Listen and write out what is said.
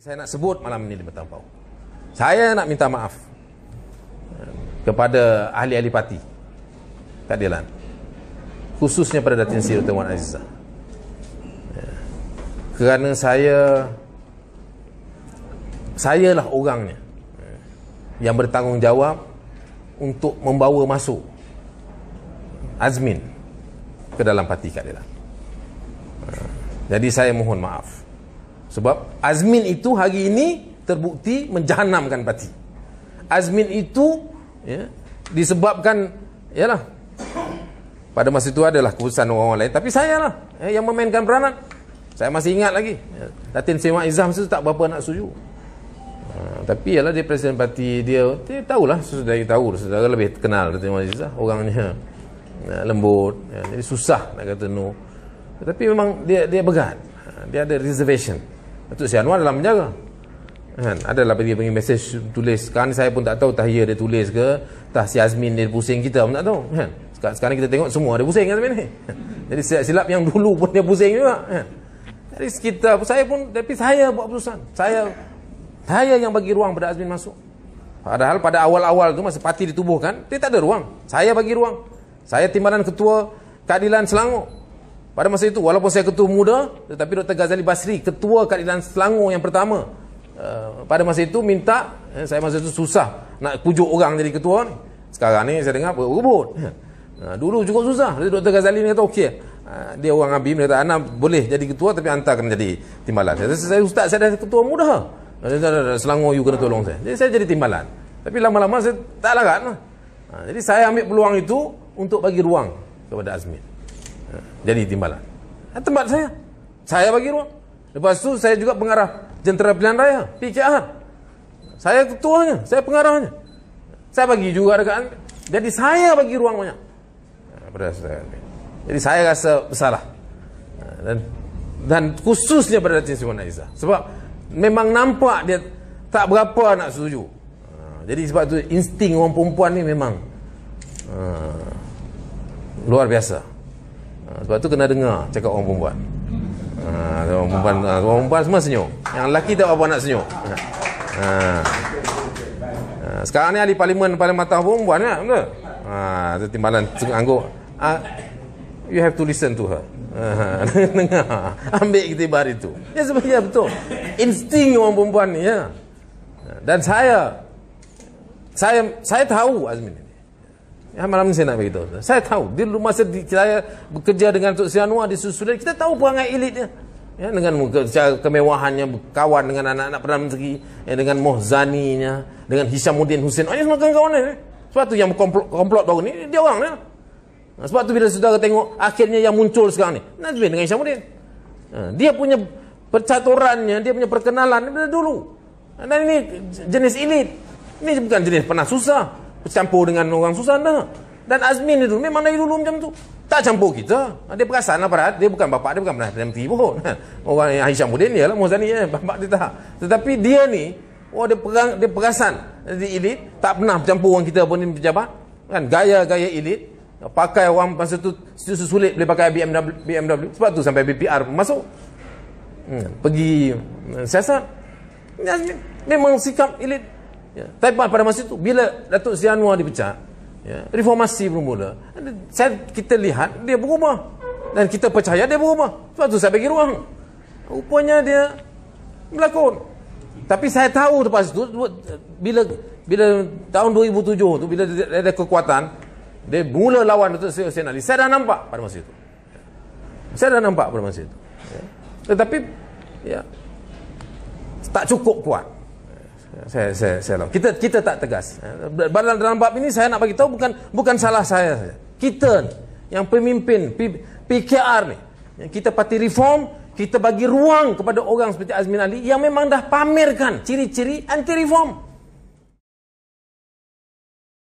Saya nak sebut malam ini di Petang Pau. Saya nak minta maaf eh, kepada ahli-ahli parti keadilan. Khususnya pada Datin Sri Tuan Aziza. Eh, kerana saya saya lah orangnya eh, yang bertanggungjawab untuk membawa masuk Azmin ke dalam parti keadilan. Jadi saya mohon maaf. Sebab Azmin itu hari ini terbukti menjahanamkan parti. Azmin itu ya, disebabkan, yalah, pada masa itu adalah keputusan orang-orang lain. Tapi saya lah ya, yang memainkan peranan. Saya masih ingat lagi. Ya, Datin Sewa Izam itu tak berapa nak suju. Ha, ah, tapi ialah dia presiden parti dia, dia tahulah, sudah tahu, sudah lebih kenal Datin Sewa orangnya ya, lembut, ya, jadi susah nak kata no. Tapi memang dia dia berat. Dia ada reservation. Datuk Syed Anwar dalam penjara kan adalah pergi-pergi mesej tulis sekarang saya pun tak tahu tahiyah dia tulis ke tah si Azmin dia pusing kita pun tak tahu kan sekarang kita tengok semua dia pusing Azmin ni jadi silap-silap yang dulu pun dia pusing juga kan jadi kita saya pun tapi saya buat keputusan saya saya yang bagi ruang pada Azmin masuk padahal pada awal-awal tu masa parti ditubuhkan dia tak ada ruang saya bagi ruang saya timbalan ketua keadilan Selangor pada masa itu, walaupun saya ketua muda, tetapi Dr. Ghazali Basri, ketua keadilan Selangor yang pertama, eh, pada masa itu minta, eh, saya masa itu susah nak pujuk orang jadi ketua. ni. Sekarang ni saya dengar, berubut. Eh, dulu cukup susah. Jadi Dr. Ghazali ni kata, okey. Dia orang Abim, dia kata, anak boleh jadi ketua tapi hantar kena jadi timbalan. Saya kata, saya ustaz, saya dah ketua muda. Selangor, you kena tolong saya. Jadi saya jadi timbalan. Tapi lama-lama saya tak larat. Lah. Jadi saya ambil peluang itu untuk bagi ruang kepada Azmin jadi timbalan. Ha, tempat saya. Saya bagi ruang. Lepas tu saya juga pengarah Jentera Pilihan Raya, PKR. Saya ketuanya, saya pengarahnya. Saya bagi juga dekat anda. Jadi saya bagi ruang banyak. Ha, jadi saya rasa bersalah. Ha, dan, dan khususnya pada Datin Simon Aizah. Sebab memang nampak dia tak berapa nak setuju. Jadi sebab tu insting orang perempuan ni memang luar biasa. Ha, sebab tu kena dengar cakap orang perempuan. Ha, orang perempuan, ha, orang perempuan semua senyum. Yang lelaki tak apa nak senyum. Ha. ha. Sekarang ni ahli parlimen paling matang perempuan ya, betul? Ha, itu timbalan angguk. Ha, you have to listen to her. Dengar Ambil ketibar itu Ya sebenarnya betul Insting orang perempuan ni ya. Dan saya Saya saya tahu Azmin Ya, malam ni saya nak beritahu. Saya tahu. Di rumah saya, saya bekerja dengan Tok Sianua di Susulan. Kita tahu perangai elitnya. Ya, dengan muka, kemewahannya, kawan dengan anak-anak Perdana Menteri. Ya, dengan Mohzaninya. Dengan Hishamuddin Hussein. Oh Ini semua kawan-kawan ni. Sebab tu yang komplot, komplot baru ni, dia orang ni. Ya. Sebab tu bila saudara tengok, akhirnya yang muncul sekarang ni. Najmin dengan Hishamuddin. Ya, dia punya percaturannya, dia punya perkenalan dari dulu. Dan ini jenis elit. Ini bukan jenis pernah susah bercampur dengan orang susah dah. Dan Azmin itu memang dari dulu macam tu. Tak campur kita. Ha, dia perasan lah Dia bukan bapa dia bukan pernah PMT pun. Ha, orang yang Aisyah Mudin ialah Muzani ya. Eh, bapak dia tak. Tetapi dia ni. Oh dia, perang, dia perasan. Jadi elit. Tak pernah bercampur orang kita pun di pejabat. Kan gaya-gaya elit. Pakai orang masa tu sulit boleh pakai BMW. BMW. Sebab tu sampai BPR masuk. Hmm, pergi hmm, siasat. Memang sikap elit Ya. Tapi pada masa itu bila Datuk Seri Anwar dipecat, ya, reformasi bermula. Saya kita lihat dia berubah dan kita percaya dia berubah. Sebab tu saya bagi ruang. Rupanya dia melakon. Tapi saya tahu lepas itu bila bila tahun 2007 itu bila dia ada kekuatan dia mula lawan Datuk Seri Hussein Ali. Saya dah nampak pada masa itu. Saya dah nampak pada masa itu. Ya. Tetapi ya tak cukup kuat saya saya saya tahu. kita kita tak tegas dalam dalam bab ini saya nak bagi tahu bukan bukan salah saya kita ni, yang pemimpin P, PKR ni kita parti reform kita bagi ruang kepada orang seperti Azmin Ali yang memang dah pamerkan ciri-ciri anti reform